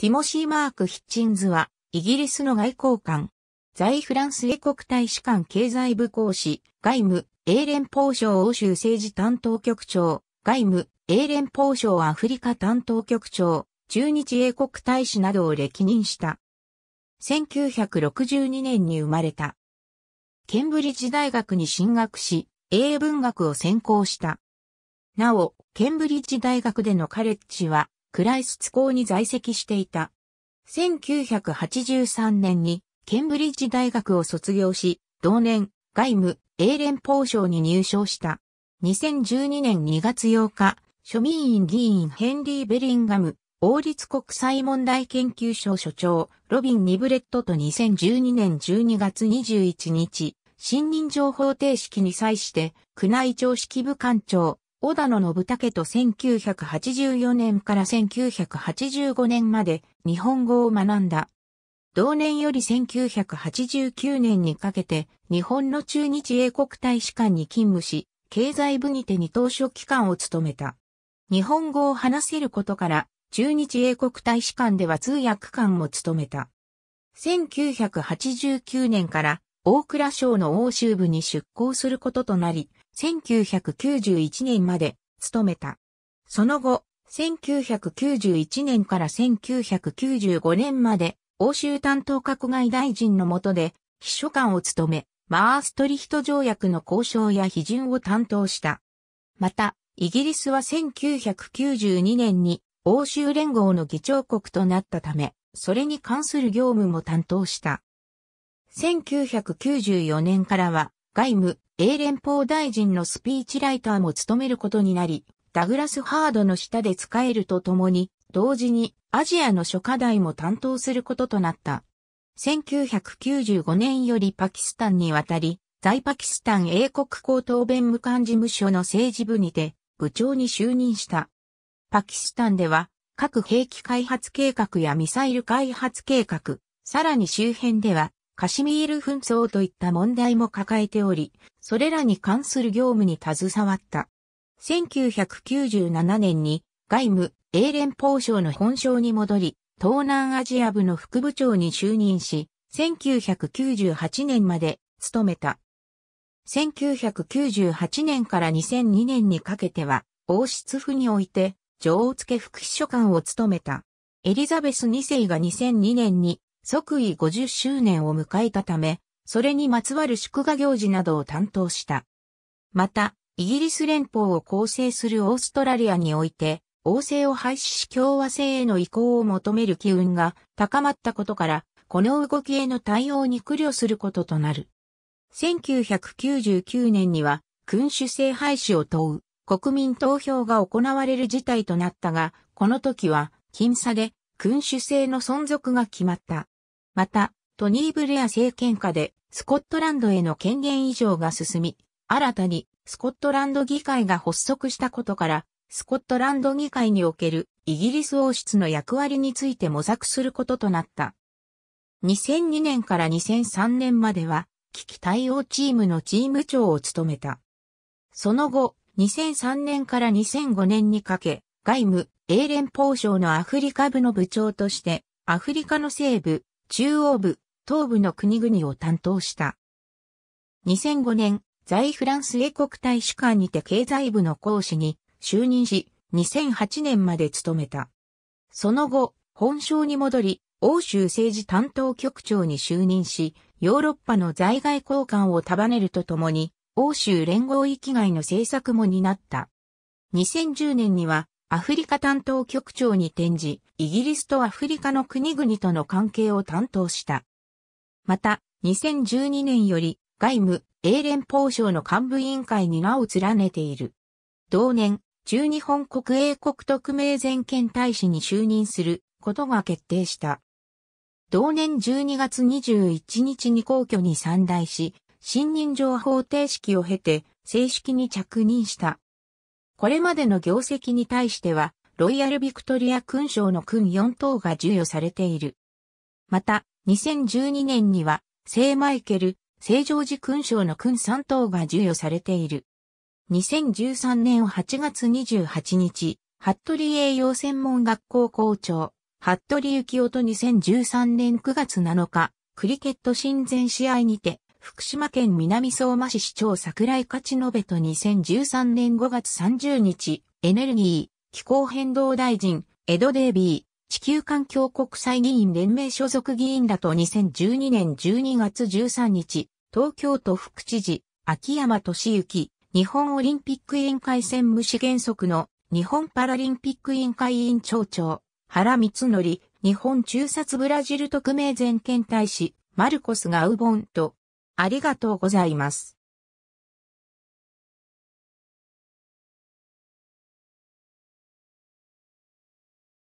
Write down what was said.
ティモシー・マーク・ヒッチンズは、イギリスの外交官。在フランス英国大使館経済部講師、外務、英連邦省欧州政治担当局長、外務、英連邦省アフリカ担当局長、中日英国大使などを歴任した。1962年に生まれた。ケンブリッジ大学に進学し、英文学を専攻した。なお、ケンブリッジ大学でのカレッジは、クライスツ校に在籍していた。1983年にケンブリッジ大学を卒業し、同年外務英連邦省に入省した。2012年2月8日、庶民院議員ヘンリー・ベリンガム、王立国際問題研究所所長、ロビン・ニブレットと2012年12月21日、新任情報定式に際して、宮内庁式部官長、小田野信武と1984年から1985年まで日本語を学んだ。同年より1989年にかけて日本の中日英国大使館に勤務し、経済部にてに当初期間を務めた。日本語を話せることから中日英国大使館では通訳官も務めた。1989年から大蔵省の欧州部に出向することとなり、1991年まで務めた。その後、1991年から1995年まで欧州担当閣外大臣の下で秘書官を務め、マーストリヒト条約の交渉や批准を担当した。また、イギリスは1992年に欧州連合の議長国となったため、それに関する業務も担当した。1994年からは外務、英連邦大臣のスピーチライターも務めることになり、ダグラス・ハードの下で使えるとともに、同時にアジアの諸課題も担当することとなった。1995年よりパキスタンに渡り、在パキスタン英国高等弁務官事務所の政治部にて部長に就任した。パキスタンでは核兵器開発計画やミサイル開発計画、さらに周辺ではカシミール紛争といった問題も抱えており、それらに関する業務に携わった。1997年に外務英連邦省の本省に戻り、東南アジア部の副部長に就任し、1998年まで務めた。1998年から2002年にかけては、王室府において、女王付副秘書官を務めた。エリザベス2世が2002年に即位50周年を迎えたため、それにまつわる祝賀行事などを担当した。また、イギリス連邦を構成するオーストラリアにおいて、王政を廃止し共和制への移行を求める機運が高まったことから、この動きへの対応に苦慮することとなる。1999年には、君主制廃止を問う国民投票が行われる事態となったが、この時は、僅差で君主制の存続が決まった。また、トニー・ブレア政権下でスコットランドへの権限移譲が進み、新たにスコットランド議会が発足したことから、スコットランド議会におけるイギリス王室の役割について模索することとなった。2002年から2003年までは、危機対応チームのチーム長を務めた。その後、2003年から2005年にかけ、外務、英連邦省のアフリカ部の部長として、アフリカの西部、中央部、東部の国々を担当した。2005年、在フランス英国大使館にて経済部の講師に就任し、2008年まで務めた。その後、本省に戻り、欧州政治担当局長に就任し、ヨーロッパの在外交換を束ねるとともに、欧州連合域外の政策も担った。2010年には、アフリカ担当局長に転じ、イギリスとアフリカの国々との関係を担当した。また、2012年より外務、英連邦省の幹部委員会に名を連ねている。同年、中日本国英国特命全権大使に就任することが決定した。同年12月21日に皇居に参大し、新任状報定式を経て正式に着任した。これまでの業績に対しては、ロイヤルビクトリア勲章の勲4等が授与されている。また、2012年には、聖マイケル、聖常時勲章の勲3等が授与されている。2013年8月28日、服部栄養専門学校校長、服部幸男と2013年9月7日、クリケット親善試合にて、福島県南相馬市市長桜井勝信と2013年5月30日、エネルギー、気候変動大臣、エド・デービー、地球環境国際議員連盟所属議員らと2012年12月13日、東京都副知事、秋山敏行、日本オリンピック委員会専務資原則の日本パラリンピック委員会委員長長、原光則、日本中殺ブラジル特命全権大使、マルコス・ガウボンと、ありがとうございます。